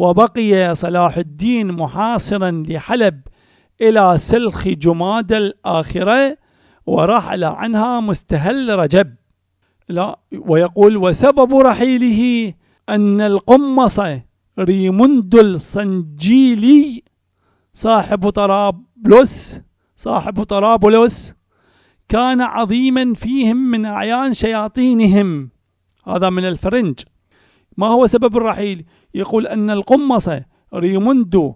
وبقي صلاح الدين محاصرا لحلب إلى سلخ جماد الآخرة ورحل عنها مستهل رجب لا ويقول وسبب رحيله أن القمص ريموند الصنجيلي صاحب طرابلس صاحب طرابلس كان عظيما فيهم من أعيان شياطينهم هذا من الفرنج ما هو سبب الرحيل يقول أن القمصة ريموندو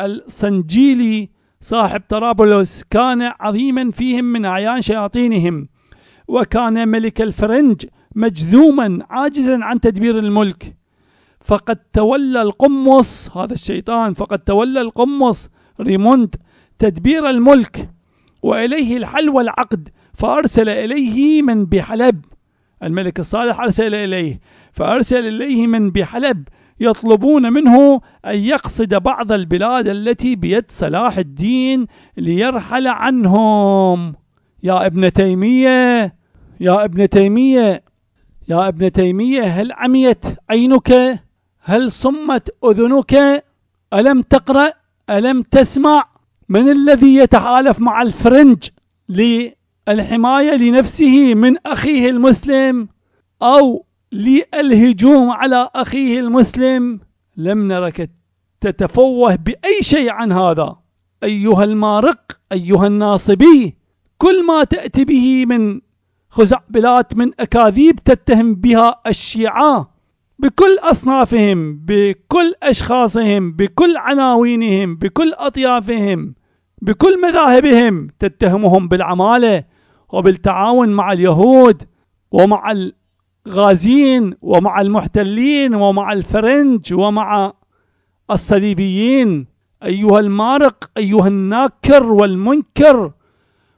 السنجيلي صاحب طرابلس كان عظيما فيهم من أعيان شياطينهم وكان ملك الفرنج مجذوما عاجزا عن تدبير الملك فقد تولى القمص هذا الشيطان فقد تولى القمص ريموند تدبير الملك وإليه الحل والعقد فأرسل إليه من بحلب الملك الصالح أرسل إليه فأرسل إليه من بحلب يطلبون منه أن يقصد بعض البلاد التي بيد صلاح الدين ليرحل عنهم يا ابن تيمية يا ابن تيمية يا ابن تيمية هل عميت عينك هل صمت أذنك ألم تقرأ ألم تسمع من الذي يتحالف مع الفرنج لي الحماية لنفسه من أخيه المسلم أو للهجوم على أخيه المسلم لم نرك تتفوه بأي شيء عن هذا أيها المارق أيها الناصبي كل ما تأتي به من خزعبلات من أكاذيب تتهم بها الشيعة بكل أصنافهم بكل أشخاصهم بكل عناوينهم بكل أطيافهم بكل مذاهبهم تتهمهم بالعمالة وبالتعاون مع اليهود ومع الغازين ومع المحتلين ومع الفرنج ومع الصليبيين أيها المارق أيها الناكر والمنكر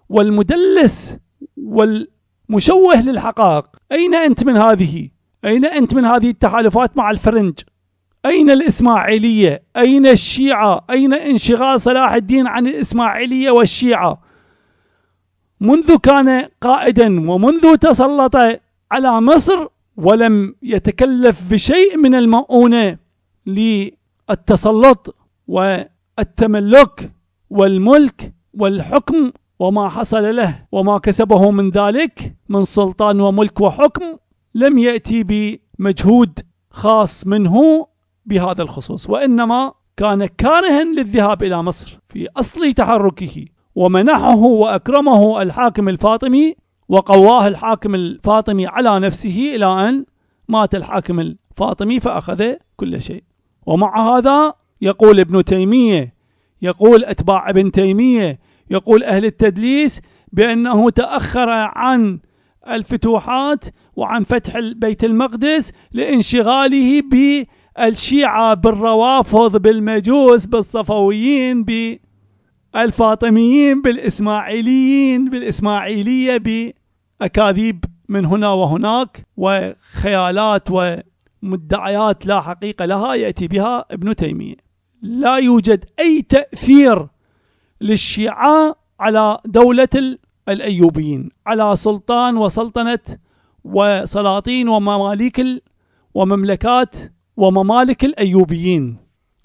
والمدلس والمشوه للحقائق أين أنت من هذه؟ أين أنت من هذه التحالفات مع الفرنج؟ أين الإسماعيلية؟ أين الشيعة؟ أين انشغال صلاح الدين عن الإسماعيلية والشيعة؟ منذ كان قائدا ومنذ تسلط على مصر ولم يتكلف بشيء من المؤونه للتسلط والتملك والملك والحكم وما حصل له وما كسبه من ذلك من سلطان وملك وحكم لم ياتي بمجهود خاص منه بهذا الخصوص وانما كان كارها للذهاب الى مصر في اصل تحركه ومنحه وأكرمه الحاكم الفاطمي وقواه الحاكم الفاطمي على نفسه إلى أن مات الحاكم الفاطمي فأخذ كل شيء ومع هذا يقول ابن تيمية يقول أتباع ابن تيمية يقول أهل التدليس بأنه تأخر عن الفتوحات وعن فتح بيت المقدس لانشغاله بالشيعة بالروافض بالمجوس بالصفويين ب الفاطميين بالإسماعيليين بالإسماعيلية بأكاذيب من هنا وهناك وخيالات ومدعيات لا حقيقة لها يأتي بها ابن تيمية لا يوجد أي تأثير للشيعة على دولة الأيوبيين على سلطان وسلطنة وسلاطين ومماليك ومملكات وممالك الأيوبيين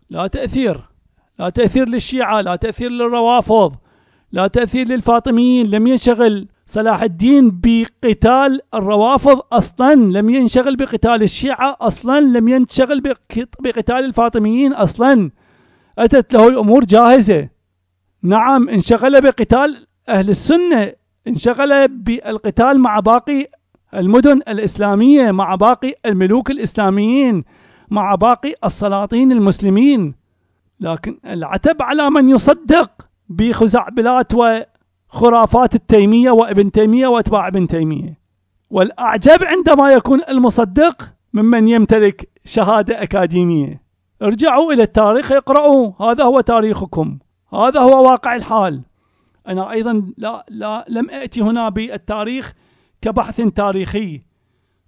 لا تأثير لا تأثير للشيعة لا تأثير للروافض لا تأثير للفاطميين لم ينشغل صلاح الدين بقتال الروافض أصلا لم ينشغل بقتال الشيعة أصلا لم ينشغل بقتال الفاطميين أصلا أتت له الأمور جاهزة نعم انشغل بقتال أهل السنة انشغل بالقتال مع باقي المدن الإسلامية مع باقي الملوك الإسلاميين مع باقي السلاطين المسلمين لكن العتب على من يصدق بخزعبلات وخرافات التيمية وابن تيمية واتباع ابن تيمية والأعجب عندما يكون المصدق ممن يمتلك شهادة أكاديمية ارجعوا إلى التاريخ اقرأوا هذا هو تاريخكم هذا هو واقع الحال أنا أيضا لا, لا لم أأتي هنا بالتاريخ كبحث تاريخي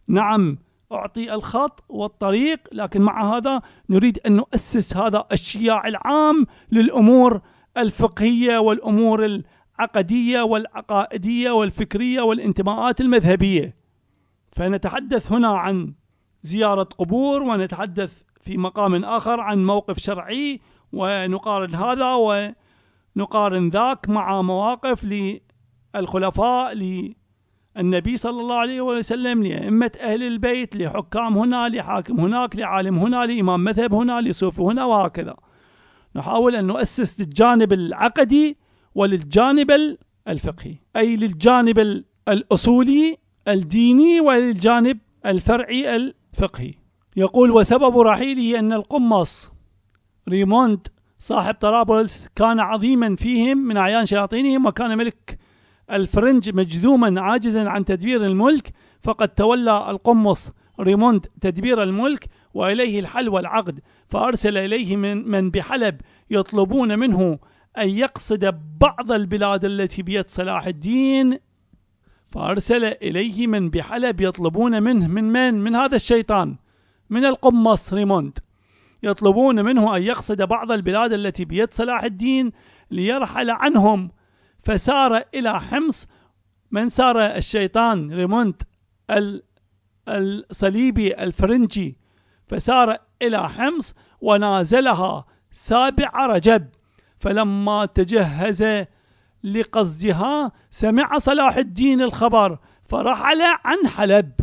نعم أعطي الخط والطريق لكن مع هذا نريد أن نؤسس هذا الشياع العام للأمور الفقهية والأمور العقدية والعقائدية والفكرية والانتماءات المذهبية فنتحدث هنا عن زيارة قبور ونتحدث في مقام آخر عن موقف شرعي ونقارن هذا ونقارن ذاك مع مواقف للخلفاء النبي صلى الله عليه وسلم لأئمة أهل البيت لحكام هنا لحاكم هناك لعالم هنا لإمام مذهب هنا لصوفي هنا وهكذا نحاول أن نؤسس للجانب العقدي وللجانب الفقهي أي للجانب الأصولي الديني وللجانب الفرعي الفقهي يقول وسبب رحيله أن القمص ريموند صاحب طرابلس كان عظيما فيهم من أعيان شياطينهم وكان ملك الفرنج مجذوما عاجزا عن تدبير الملك فقد تولى القمص ريموند تدبير الملك وإليه الحل والعقد فأرسل إليه من, من بحلب يطلبون منه أن يقصد بعض البلاد التي بيد صلاح الدين فأرسل إليه من بحلب يطلبون منه من من؟ من هذا الشيطان من القمص ريموند يطلبون منه أن يقصد بعض البلاد التي بيد صلاح الدين ليرحل عنهم فسار إلى حمص من سار الشيطان ريمونت الصليبي الفرنجي فسار إلى حمص ونازلها سابع رجب فلما تجهز لقصدها سمع صلاح الدين الخبر فرحل عن حلب